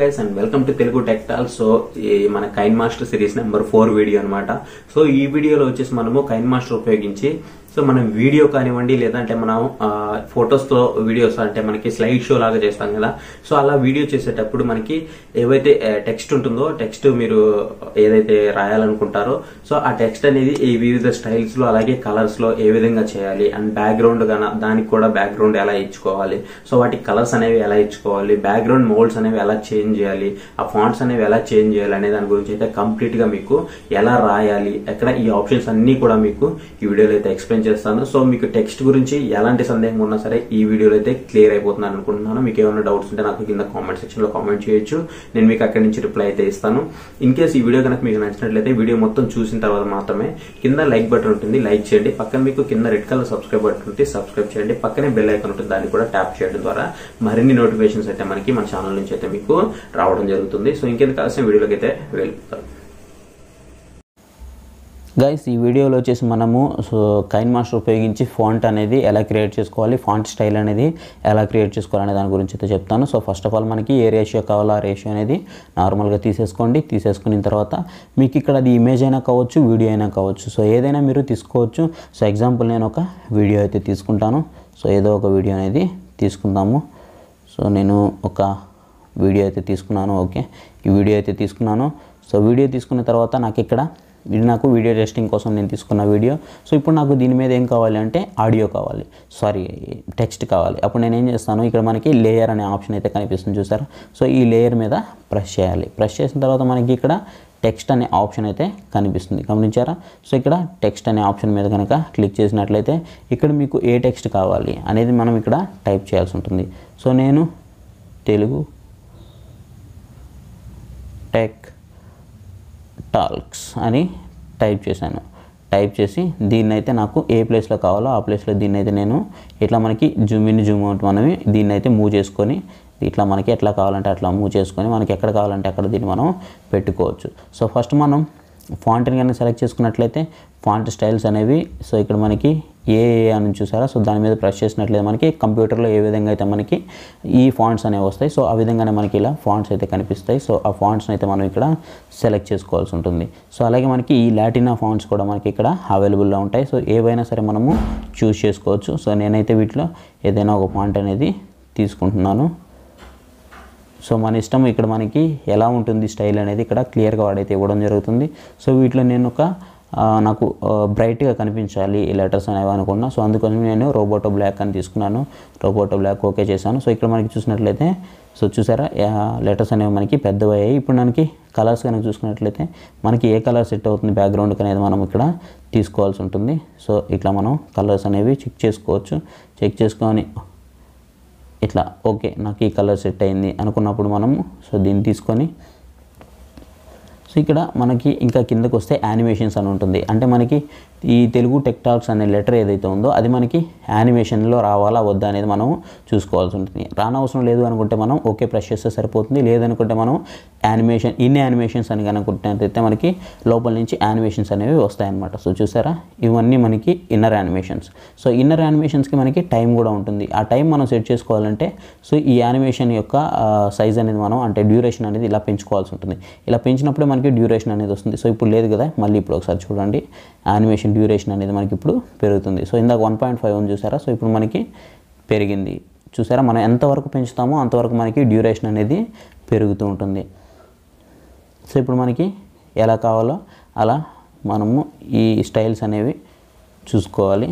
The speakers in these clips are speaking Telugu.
guys and welcome to Telugu టెక్టాల్ సో మన KineMaster series number four video అనమాట సో ఈ వీడియోలో వచ్చేసి మనము కైన్ మాస్టర్ ఉపయోగించి సో మనం వీడియో కానివ్వండి లేదంటే మనం ఫొటోస్తో వీడియోస్ అంటే మనకి స్లైడ్ షో లాగా చేస్తాం కదా సో అలా వీడియో చేసేటప్పుడు మనకి ఏవైతే టెక్స్ట్ ఉంటుందో టెక్స్ట్ మీరు ఏదైతే రాయాలనుకుంటారో సో ఆ టెక్స్ట్ అనేది ఈ వివిధ స్టైల్స్లో అలాగే కలర్స్లో ఏ విధంగా చేయాలి అండ్ బ్యాక్గ్రౌండ్ కన్నా దానికి కూడా బ్యాక్గ్రౌండ్ ఎలా ఇచ్చుకోవాలి సో వాటి కలర్స్ అనేవి ఎలా ఇచ్చుకోవాలి బ్యాక్గ్రౌండ్ మోల్డ్స్ అనేవి ఎలా చేంజ్ చేంజ్ చేయాలి ఆ ఫాంట్స్ అనేవి ఎలా చేంజ్ చేయాలి అనే దాని గురించి అయితే కంప్లీట్గా మీకు ఎలా రాయాలి ఎక్కడ ఈ ఆప్షన్స్ అన్నీ కూడా మీకు ఈ వీడియోలో అయితే ఎక్స్ప్లెయిన్ చేస్తాను సో మీకు టెక్స్ట్ గురించి ఎలాంటి సందేహం ఉన్నా సరే ఈ వీడియోలో అయితే క్లియర్ అయిపోతున్నాను అనుకుంటున్నాను మీకు ఏమైనా డౌట్స్ ఉంటే నాకు కింద కామెంట్ సెక్షన్లో కామెంట్ చేయొచ్చు నేను మీకు అక్కడి నుంచి రిప్లై అయితే ఇస్తాను ఇన్ కేసు ఈ వీడియో కనుక మీకు నచ్చినట్లయితే వీడియో మొత్తం చూసిన తర్వాత మాత్రమే కింద లైక్ బటన్ ఉంటుంది లైక్ చేయండి పక్కన మీకు కింద రెడ్ కలర్ సబ్స్క్రైబ్ బటన్ ఉంటుంది సబ్స్క్రైబ్ చేయండి పక్కనే బెల్ ఐకన్ ఉంటుంది దాన్ని కూడా ట్యాప్ చేయడం ద్వారా మరిన్ని నోటిఫికేషన్స్ అయితే మనకి మన ఛానల్ నుంచి అయితే మీకు రావడం జరుగుతుంది సో ఇంకెంత ఆలస్యం వీడియోలోకి అయితే వెళ్ళిపోతారు గైస్ ఈ వీడియోలో వచ్చేసి మనము సో కైన్ మాస్టర్ ఉపయోగించి ఫాంట్ అనేది ఎలా క్రియేట్ చేసుకోవాలి ఫాంట్ స్టైల్ అనేది ఎలా క్రియేట్ చేసుకోవాలనే దాని గురించి అయితే చెప్తాను సో ఫస్ట్ ఆఫ్ ఆల్ మనకి ఏ రేషియో కావాలో ఆ రేషియో అనేది నార్మల్గా తీసేసుకోండి తీసేసుకున్న తర్వాత మీకు ఇక్కడ అది ఇమేజ్ అయినా కావచ్చు వీడియో అయినా కావచ్చు సో ఏదైనా మీరు తీసుకోవచ్చు సో ఎగ్జాంపుల్ నేను ఒక వీడియో అయితే తీసుకుంటాను సో ఏదో ఒక వీడియో అనేది తీసుకుందాము సో నేను ఒక వీడియో అయితే తీసుకున్నాను ఓకే ఈ వీడియో అయితే తీసుకున్నాను సో వీడియో తీసుకున్న తర్వాత నాకు ఇక్కడ ఇది నాకు వీడియో టెస్టింగ్ కోసం నేను తీసుకున్న వీడియో సో ఇప్పుడు నాకు దీని మీద ఏం కావాలి అంటే ఆడియో కావాలి సారీ టెక్స్ట్ కావాలి అప్పుడు నేను ఏం చేస్తాను ఇక్కడ మనకి లేయర్ అనే ఆప్షన్ అయితే కనిపిస్తుంది చూసారు సో ఈ లేయర్ మీద ప్రెస్ చేయాలి ప్రెస్ చేసిన తర్వాత మనకి ఇక్కడ టెక్స్ట్ అనే ఆప్షన్ అయితే కనిపిస్తుంది గమనించారా సో ఇక్కడ టెక్స్ట్ అనే ఆప్షన్ మీద కనుక క్లిక్ చేసినట్లయితే ఇక్కడ మీకు ఏ టెక్స్ట్ కావాలి అనేది మనం ఇక్కడ టైప్ చేయాల్సి ఉంటుంది సో నేను తెలుగు టెక్ టాల్క్స్ అని టైప్ చేశాను టైప్ చేసి దీన్నైతే నాకు ఏ ప్లేస్లో కావాలో ఆ ప్లేస్లో దీన్నైతే నేను ఇట్లా మనకి జూమ్ ఇన్ జూమ్ అవుట్ మనవి దీన్నైతే మూవ్ చేసుకొని ఇట్లా మనకి ఎట్లా కావాలంటే అట్లా మూవ్ చేసుకొని మనకి ఎక్కడ కావాలంటే అక్కడ దీన్ని మనం పెట్టుకోవచ్చు సో ఫస్ట్ మనం ఫాంట్ని కనుక సెలెక్ట్ చేసుకున్నట్లయితే ఫాంట్ స్టైల్స్ అనేవి సో ఇక్కడ మనకి ఏ అని చూసారా సో దాని మీద ప్రెస్ చేసినట్లయితే మనకి కంప్యూటర్లో ఏ విధంగా అయితే మనకి ఈ ఫాంట్స్ అనేవి వస్తాయి సో ఆ విధంగానే మనకి ఇలా ఫాంట్స్ అయితే కనిపిస్తాయి సో ఆ ఫాంట్స్ని అయితే మనం ఇక్కడ సెలెక్ట్ చేసుకోవాల్సి ఉంటుంది సో అలాగే మనకి ఈ లాటినా ఫాంట్స్ కూడా మనకి ఇక్కడ అవైలబుల్లో ఉంటాయి సో ఏవైనా సరే మనము చూస్ చేసుకోవచ్చు సో నేనైతే వీటిలో ఏదైనా ఒక ఫాంట్ అనేది తీసుకుంటున్నాను సో మన ఇష్టం ఇక్కడ మనకి ఎలా ఉంటుంది స్టైల్ అనేది ఇక్కడ క్లియర్గా వాడైతే ఇవ్వడం జరుగుతుంది సో వీటిలో నేను ఒక నాకు బ్రైట్గా కనిపించాలి ఈ లెటర్స్ అనేవి అనుకున్నా సో అందుకని నేను రోబోటో బ్లాక్ అని తీసుకున్నాను రోబోటో బ్లాక్ ఓకే చేశాను సో ఇక్కడ మనకి చూసినట్లయితే సో చూసారా లెటర్స్ అనేవి మనకి పెద్దవయ్యాయి ఇప్పుడు మనకి కలర్స్ కనుక చూసుకున్నట్లయితే మనకి ఏ కలర్ సెట్ అవుతుంది బ్యాక్గ్రౌండ్ అనేది మనం ఇక్కడ తీసుకోవాల్సి ఉంటుంది సో ఇట్లా మనం కలర్స్ అనేవి చెక్ చేసుకోవచ్చు చెక్ చేసుకొని ఇట్లా ఓకే నాకు ఈ కలర్ సెట్ అయింది అనుకున్నప్పుడు మనము సో దీన్ని తీసుకొని సో ఇక్కడ మనకి ఇంకా కిందకు వస్తే యానిమేషన్స్ అని ఉంటుంది అంటే మనకి ఈ తెలుగు టెక్టాక్స్ అనే లెటర్ ఏదైతే ఉందో అది మనకి యానిమేషన్లో రావాలా వద్దా అనేది మనం చూసుకోవాల్సి ఉంటుంది రానవసరం లేదు అనుకుంటే మనం ఓకే ప్రెస్ చేస్తే సరిపోతుంది లేదనుకుంటే మనం యానిమేషన్ ఇన్ యానిమేషన్స్ అని కనుకుంటున్నట్టయితే మనకి లోపల నుంచి యానిమేషన్స్ అనేవి వస్తాయన్నమాట సో చూసారా ఇవన్నీ మనకి ఇన్నర్ యానిమేషన్స్ సో ఇన్నర్ యానిమేషన్స్కి మనకి టైం కూడా ఉంటుంది ఆ టైం మనం సెట్ చేసుకోవాలంటే సో ఈ యానిమేషన్ యొక్క సైజ్ అనేది మనం అంటే డ్యూరేషన్ అనేది ఇలా పెంచుకోవాల్సి ఉంటుంది ఇలా పెంచినప్పుడే మనకి డ్యూరేషన్ అనేది వస్తుంది సో ఇప్పుడు లేదు కదా మళ్ళీ ఇప్పుడు ఒకసారి చూడండి యానిమేషన్ డ్యూరేషన్ అనేది మనకి ఇప్పుడు పెరుగుతుంది సో ఇందాక వన్ పాయింట్ ఫైవ్ ఉంది చూసారా సో ఇప్పుడు మనకి పెరిగింది చూసారా మనం ఎంతవరకు పెంచుతామో అంతవరకు మనకి డ్యూరేషన్ అనేది పెరుగుతూ ఉంటుంది సో ఇప్పుడు మనకి ఎలా కావాలో అలా మనము ఈ స్టైల్స్ అనేవి చూసుకోవాలి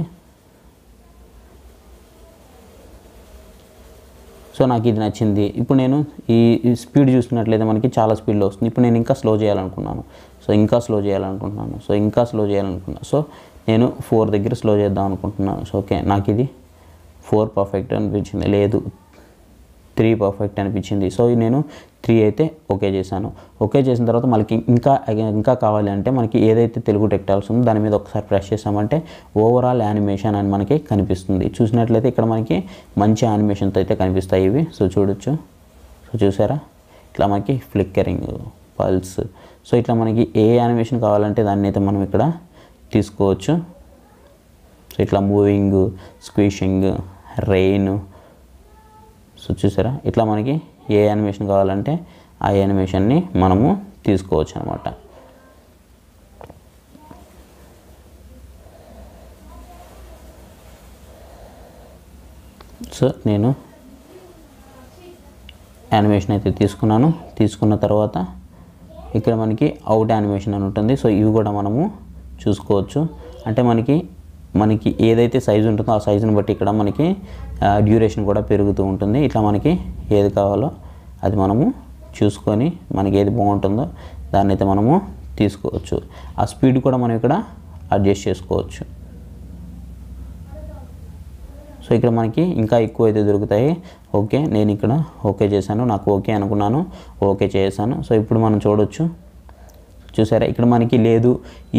సో నాకు ఇది నచ్చింది ఇప్పుడు నేను ఈ స్పీడ్ చూసినట్లయితే మనకి చాలా స్పీడ్లో వస్తుంది ఇప్పుడు నేను ఇంకా స్లో చేయాలనుకున్నాను సో ఇంకా స్లో చేయాలనుకుంటున్నాను సో ఇంకా స్లో చేయాలనుకున్నాను సో నేను ఫోర్ దగ్గర స్లో చేద్దాం అనుకుంటున్నాను సో ఓకే నాకు ఇది ఫోర్ పర్ఫెక్ట్ అనిపించింది లేదు త్రీ పర్ఫెక్ట్ అనిపించింది సో నేను త్రీ అయితే ఓకే చేశాను ఓకే చేసిన తర్వాత మనకి ఇంకా ఇంకా కావాలి అంటే మనకి ఏదైతే తెలుగు టెక్టాల్స్ ఉందో దాని మీద ఒకసారి ప్రెస్ చేసామంటే ఓవరాల్ యానిమేషన్ అని మనకి కనిపిస్తుంది చూసినట్లయితే ఇక్కడ మనకి మంచి యానిమేషన్తో అయితే కనిపిస్తాయి ఇవి సో చూడొచ్చు సో చూసారా ఇట్లా మనకి ఫ్లిక్కరింగ్ పల్స్ సో ఇట్లా మనకి ఏ యానిమేషన్ కావాలంటే దాన్ని అయితే మనం ఇక్కడ తీసుకోవచ్చు సో ఇట్లా మూవింగ్ స్క్వీషింగ్ రెయిన్ సో చూసారా ఇట్లా మనకి ఏ యానిమేషన్ కావాలంటే ఆ యానిమేషన్ని మనము తీసుకోవచ్చు అనమాట సో నేను యానిమేషన్ అయితే తీసుకున్నాను తీసుకున్న తర్వాత ఇక్కడ మనకి అవుట్ యానిమేషన్ అని ఉంటుంది సో ఇవి కూడా మనము చూసుకోవచ్చు అంటే మనకి మనకి ఏదైతే సైజు ఉంటుందో ఆ సైజుని బట్టి ఇక్కడ మనకి డ్యూరేషన్ కూడా పెరుగుతూ ఉంటుంది ఇట్లా మనకి ఏది కావాలో అది మనము చూసుకొని మనకి ఏది బాగుంటుందో దాన్ని అయితే మనము తీసుకోవచ్చు ఆ స్పీడ్ కూడా మనం ఇక్కడ అడ్జస్ట్ చేసుకోవచ్చు సో ఇక్కడ మనకి ఇంకా ఎక్కువ అయితే దొరుకుతాయి ఓకే నేను ఇక్కడ ఓకే చేశాను నాకు ఓకే అనుకున్నాను ఓకే చేశాను సో ఇప్పుడు మనం చూడవచ్చు చూసారా ఇక్కడ మనకి లేదు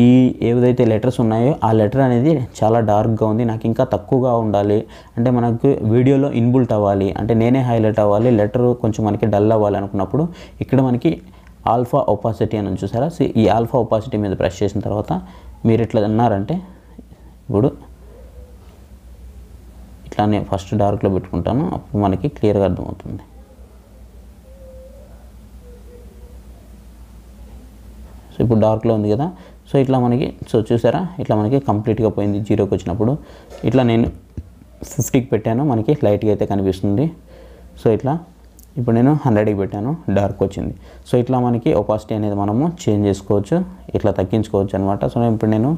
ఈ ఏదైతే లెటర్స్ ఉన్నాయో ఆ లెటర్ అనేది చాలా డార్క్గా ఉంది నాకు ఇంకా తక్కువగా ఉండాలి అంటే మనకు వీడియోలో ఇన్బుల్ట్ అవ్వాలి అంటే నేనే హైలైట్ అవ్వాలి లెటర్ కొంచెం మనకి డల్ అవ్వాలి అనుకున్నప్పుడు ఇక్కడ మనకి ఆల్ఫా ఒపాసిటీ అని చూసారా ఈ ఆల్ఫా ఒపాసిటీ మీద ప్రెస్ చేసిన తర్వాత మీరు ఎట్లా అన్నారంటే ఇప్పుడు ఇట్లా నేను ఫస్ట్ డార్క్లో పెట్టుకుంటాను అప్పుడు మనకి క్లియర్గా అర్థమవుతుంది సో ఇప్పుడు డార్క్లో ఉంది కదా సో ఇట్లా మనకి సో చూసారా ఇట్లా మనకి కంప్లీట్గా పోయింది జీరోకి వచ్చినప్పుడు ఇట్లా నేను ఫిఫ్టీకి పెట్టాను మనకి లైట్గా అయితే కనిపిస్తుంది సో ఇట్లా ఇప్పుడు నేను హండ్రెడ్కి పెట్టాను డార్క్ వచ్చింది సో ఇట్లా మనకి ఒపాసిటీ అనేది మనము చేంజ్ చేసుకోవచ్చు ఇట్లా తగ్గించుకోవచ్చు అనమాట సో ఇప్పుడు నేను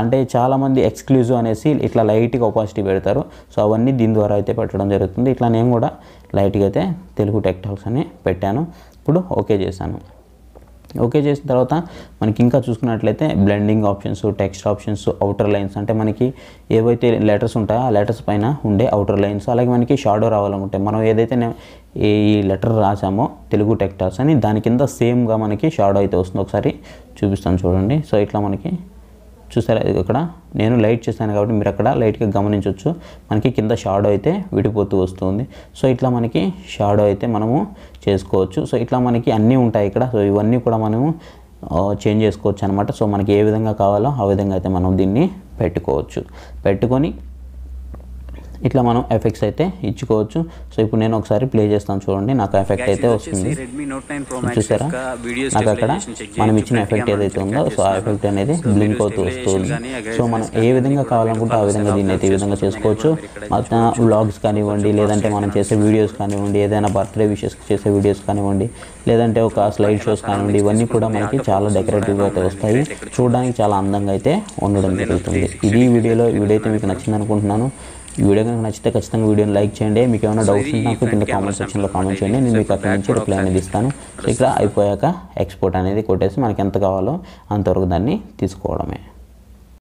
అంటే చాలామంది ఎక్స్క్లూజివ్ అనేసి ఇట్లా లైట్గా ఒపాసిటీ పెడతారు సో అవన్నీ దీని ద్వారా అయితే పెట్టడం జరుగుతుంది ఇట్లా నేను కూడా లైట్గా అయితే తెలుగు టెక్టాక్స్ అని పెట్టాను ఇప్పుడు ఓకే చేశాను ఓకే చేసిన తర్వాత మనకి ఇంకా చూసుకున్నట్లయితే blending options text options outer lines అంటే మనకి ఏవైతే లెటర్స్ ఉంటాయో ఆ లెటర్స్ పైన ఉండే అవుటర్ లైన్స్ అలాగే మనకి షాడో రావాలనుకుంటే మనం ఏదైతే ఈ లెటర్ రాసామో తెలుగు టెక్టార్స్ అని దాని కింద సేమ్గా మనకి షాడో అయితే వస్తుంది ఒకసారి చూపిస్తాను చూడండి సో ఇట్లా మనకి చూసారా ఇక్కడ నేను లైట్ చేశాను కాబట్టి మీరు అక్కడ లైట్గా గమనించవచ్చు మనకి కింద షాడో అయితే విడిపోతూ వస్తుంది సో ఇట్లా మనకి షాడో అయితే మనము చేసుకోవచ్చు సో ఇట్లా మనకి అన్నీ ఉంటాయి ఇక్కడ సో ఇవన్నీ కూడా మనము చేంజ్ చేసుకోవచ్చు అనమాట సో మనకి ఏ విధంగా కావాలో ఆ విధంగా అయితే మనం దీన్ని పెట్టుకోవచ్చు పెట్టుకొని ఇట్లా మనం ఎఫెక్ట్స్ అయితే ఇచ్చుకోవచ్చు సో ఇప్పుడు నేను ఒకసారి ప్లే చేస్తాను చూడండి నాకు ఎఫెక్ట్ అయితే వస్తుంది చూసారా నాకు అక్కడ మనం ఇచ్చిన ఎఫెక్ట్ ఏదైతే ఉందో సో ఆ ఎఫెక్ట్ అనేది బ్లింక్ అవుతూ వస్తుంది సో మనం ఏ విధంగా కావాలనుకుంటే ఆ విధంగా దీన్ని అయితే ఈ విధంగా చేసుకోవచ్చు మొత్తం వ్లాగ్స్ కానివ్వండి లేదంటే మనం చేసే వీడియోస్ కానివ్వండి ఏదైనా బర్త్డే విషెస్ చేసే వీడియోస్ కానివ్వండి లేదంటే ఒక స్లైడ్ షోస్ కానివ్వండి ఇవన్నీ కూడా మనకి చాలా డెకరేటివ్గా అయితే వస్తాయి చూడడానికి చాలా అందంగా అయితే ఉండడం జరుగుతుంది ఇది వీడియోలో వీడియో అయితే మీకు నచ్చింది అనుకుంటున్నాను ఈ వీడియో కనుక నచ్చితే ఖచ్చితంగా వీడియోని లైక్ చేయండి మీకు ఏమైనా డౌట్స్ ఉంటే కింద కామెంట్ సెక్షన్లో కామెంట్ చేయండి నేను మీకు అక్కడి నుంచి రిప్లై అనేది ఇస్తాను ఇక్కడ అయిపోయాక ఎక్స్పోర్ట్ అనేది కొట్టేసి మనకి ఎంత కావాలో అంతవరకు దాన్ని తీసుకోవడమే